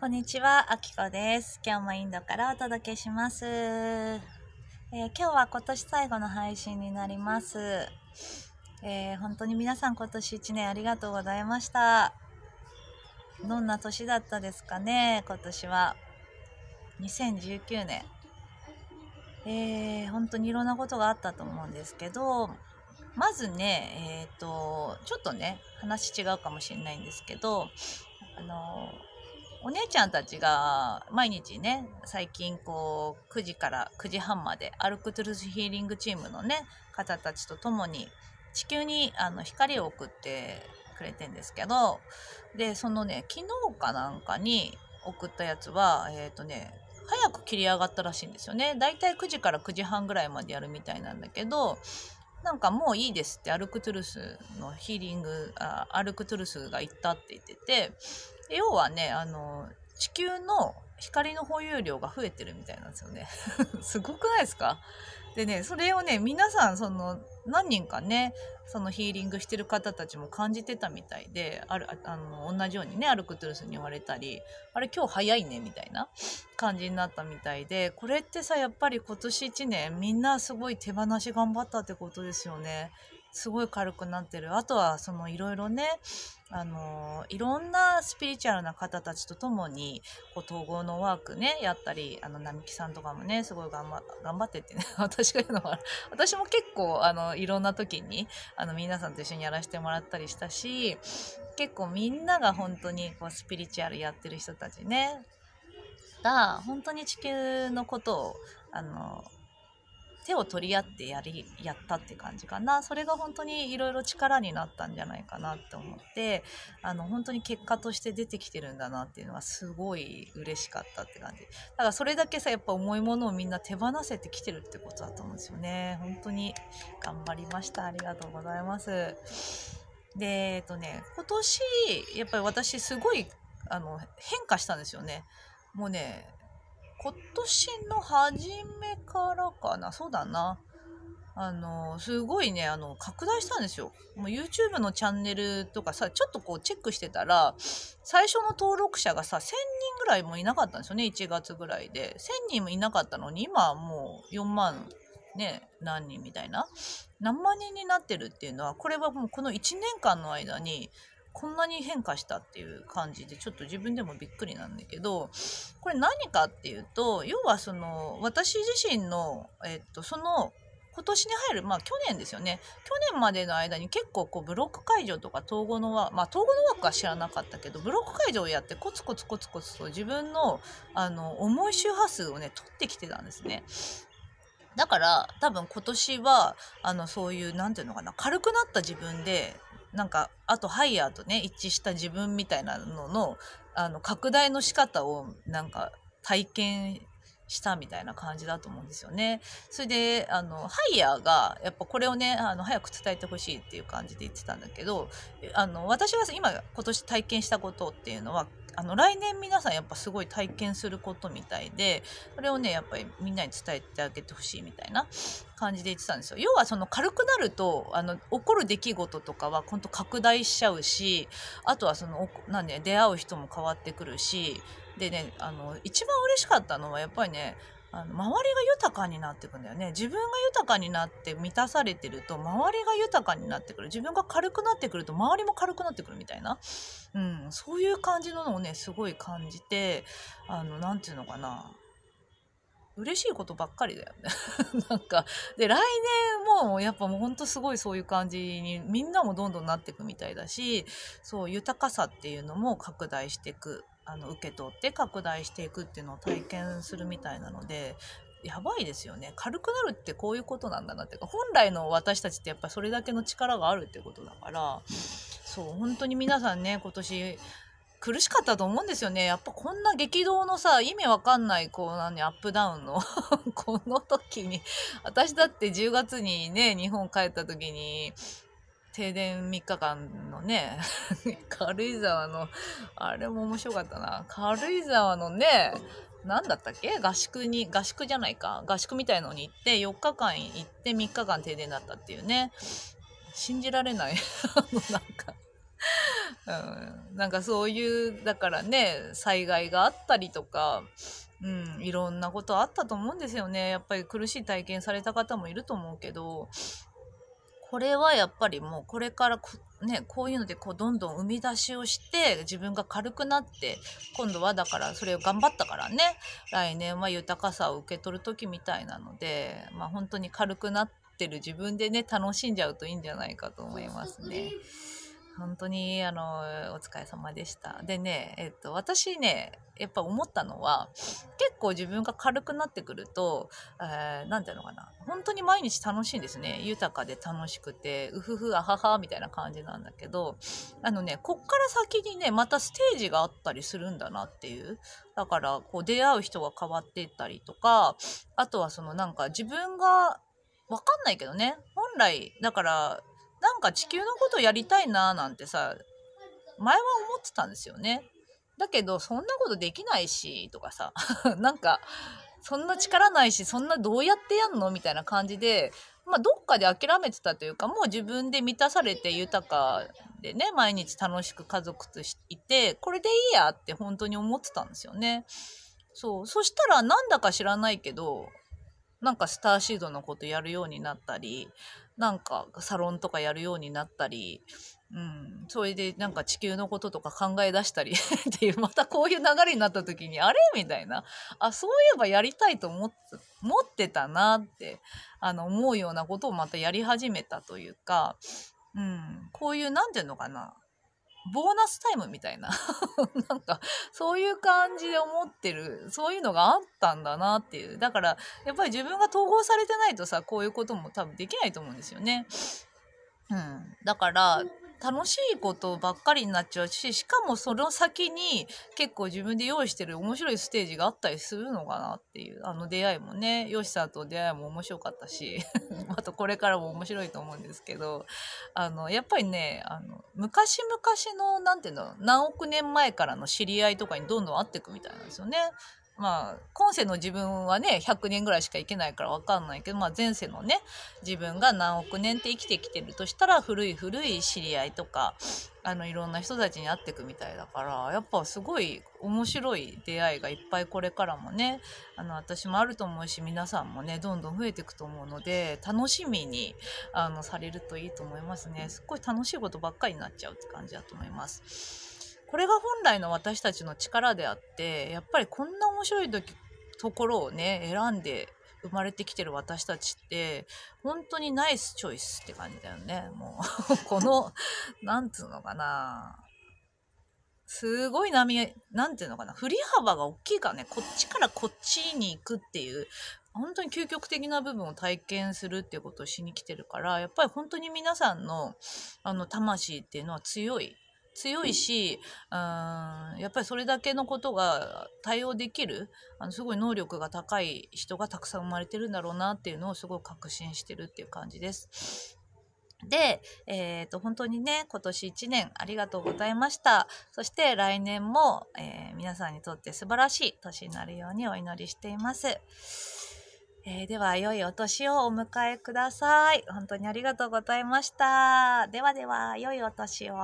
こんにちは、あきこです。今日もインドからお届けします。えー、今日は今年最後の配信になります。えー、本当に皆さん今年1年ありがとうございました。どんな年だったですかね、今年は。2019年。えー、本当にいろんなことがあったと思うんですけど、まずね、えっ、ー、と、ちょっとね、話違うかもしれないんですけど、あのーお姉ちゃんたちが毎日ね最近こう9時から9時半までアルクトゥルスヒーリングチームのね方たちと共に地球にあの光を送ってくれてんですけどでそのね昨日かなんかに送ったやつはえっ、ー、とね早く切り上がったらしいんですよねだいたい9時から9時半ぐらいまでやるみたいなんだけどなんかもういいですってアルクトゥルスのヒーリングあアルクトゥルスが行ったって言ってて要はね、あの、地球の光の保有量が増えてるみたいなんですよね。すごくないですかでね、それをね、皆さん、その、何人かね、そのヒーリングしてる方たちも感じてたみたいで、ある、あの、同じようにね、アルクトゥルスに言われたり、あれ今日早いね、みたいな感じになったみたいで、これってさ、やっぱり今年1年、みんなすごい手放し頑張ったってことですよね。すごい軽くなってるあとはそのいろいろねあのいろんなスピリチュアルな方たちと共にこう統合のワークねやったりあの並木さんとかもねすごい頑張頑張ってってね 私が言うのは私も結構あのいろんな時にあの皆さんと一緒にやらせてもらったりしたし結構みんなが本当にこうスピリチュアルやってる人たちねが本当に地球のことをあの手を取り合ってやりやったって感じかなそれが本当にいろいろ力になったんじゃないかなって思ってあの本当に結果として出てきてるんだなっていうのはすごい嬉しかったって感じだからそれだけさやっぱ重いものをみんな手放せてきてるってことだと思うんですよね本当に頑張りましたありがとうございますでえっとね今年やっぱり私すごいあの変化したんですよねもうね今年の初めからかな、そうだな。あの、すごいね、あの、拡大したんですよ。もう YouTube のチャンネルとかさ、ちょっとこうチェックしてたら、最初の登録者がさ、1000人ぐらいもいなかったんですよね、1月ぐらいで。1000人もいなかったのに、今はもう4万ね、何人みたいな。何万人になってるっていうのは、これはもうこの1年間の間に、こんなに変化したっていう感じでちょっと自分でもびっくりなんだけどこれ何かっていうと要はその私自身の、えっと、その今年に入る、まあ去年ですよね。去年までの間に結構こうブロック解除とか統合のワまあ統合のワークは知らなかったけど、ブロック解除をやってコツコツコツコツと自分のあの重い周波数をね、取ってきてたんですね。だから多分今年はあのそういう何て言うのかな軽くなった自分でなんか、あとハイヤーとね、一致した自分みたいなのの、あの、拡大の仕方をなんか体験したみたいな感じだと思うんですよね。それで、あの、ハイヤーが、やっぱこれをね、あの、早く伝えてほしいっていう感じで言ってたんだけど、あの、私が今、今年体験したことっていうのは、あの来年皆さんやっぱすごい体験することみたいでそれをねやっぱりみんなに伝えてあげてほしいみたいな感じで言ってたんですよ。要はその軽くなるとあの起こる出来事とかはほんと拡大しちゃうしあとはそのなんね、出会う人も変わってくるしでねあの一番嬉しかったのはやっぱりねあの周りが豊かになっていくんだよね自分が豊かになって満たされてると周りが豊かになってくる自分が軽くなってくると周りも軽くなってくるみたいな、うん、そういう感じののをねすごい感じてあの何て言うのかな嬉しいことばっかりだよね なんかで来年もやっぱもうほんとすごいそういう感じにみんなもどんどんなっていくみたいだしそう豊かさっていうのも拡大していくあの受け取って拡大していくっていうのを体験するみたいなのでやばいですよね軽くなるってこういうことなんだなっていうか本来の私たちってやっぱそれだけの力があるってことだからそう本当に皆さんね今年苦しかったと思うんですよねやっぱこんな激動のさ意味わかんないこう何アップダウンの この時に私だって10月にね日本帰った時に停電3日間のね、軽井沢の、あれも面白かったな。軽井沢のね、何だったっけ合宿に、合宿じゃないか合宿みたいのに行って、4日間行って3日間停電だったっていうね。信じられない。あなんかうん、なんかそういう、だからね、災害があったりとか、うん、いろんなことあったと思うんですよね。やっぱり苦しい体験された方もいると思うけど、これはやっぱりもうこれからこ,、ね、こういうのでこうどんどん生み出しをして自分が軽くなって今度はだからそれを頑張ったからね来年は豊かさを受け取る時みたいなので、まあ、本当に軽くなってる自分でね楽しんじゃうといいんじゃないかと思いますね。本当にあのお疲れ様でした。でね、えっと、私ねやっぱ思ったのは結構自分が軽くなってくると何、えー、て言うのかな本当に毎日楽しいんですね豊かで楽しくてうふふあははみたいな感じなんだけどあのねこっから先にねまたステージがあったりするんだなっていうだからこう出会う人が変わっていったりとかあとはそのなんか自分が分かんないけどね本来だからなんか地球のことやりたいななんてさ前は思ってたんですよねだけどそんなことできないしとかさ なんかそんな力ないしそんなどうやってやんのみたいな感じで、まあ、どっかで諦めてたというかもう自分で満たされて豊かでね毎日楽しく家族としていてこれでいいやって本当に思ってたんですよね。そうそしたらなんだか知らないけどなんかスターシードのことやるようになったりなんかサロンとかやるようになったり、うん、それでなんか地球のこととか考え出したり っていうまたこういう流れになった時にあれみたいなあそういえばやりたいと思ってたなってあの思うようなことをまたやり始めたというか、うん、こういう何て言うのかなボーナスタイムみたいな なんか、そういう感じで思ってる、そういうのがあったんだなっていう。だから、やっぱり自分が統合されてないとさ、こういうことも多分できないと思うんですよね。うん。だから、楽しいことばっかりになっちゃうししかもその先に結構自分で用意してる面白いステージがあったりするのかなっていうあの出会いもねよしさんと出会いも面白かったし あとこれからも面白いと思うんですけどあのやっぱりねあの昔々の何て言うの何億年前からの知り合いとかにどんどん会っていくみたいなんですよね。まあ、今世の自分はね、100年ぐらいしか生きないからわかんないけど、まあ前世のね、自分が何億年って生きてきてるとしたら、古い古い知り合いとか、あの、いろんな人たちに会っていくみたいだから、やっぱすごい面白い出会いがいっぱいこれからもね、あの、私もあると思うし、皆さんもね、どんどん増えていくと思うので、楽しみに、あの、されるといいと思いますね。すっごい楽しいことばっかりになっちゃうって感じだと思います。これが本来の私たちの力であってやっぱりこんな面白い時ところをね選んで生まれてきてる私たちって本当にナイスチョイスって感じだよねもう このなんつうのかなすごい波なんていうのかな振り幅が大きいからねこっちからこっちに行くっていう本当に究極的な部分を体験するっていうことをしに来てるからやっぱり本当に皆さんのあの魂っていうのは強い強いし、うん、やっぱりそれだけのことが対応できるあのすごい能力が高い人がたくさん生まれてるんだろうなっていうのをすごい確信してるっていう感じです。で、えー、と本当にね今年1年ありがとうございましたそして来年も、えー、皆さんにとって素晴らしい年になるようにお祈りしています。えー、では、良いお年をお迎えください。本当にありがとうございました。ではでは、良いお年を。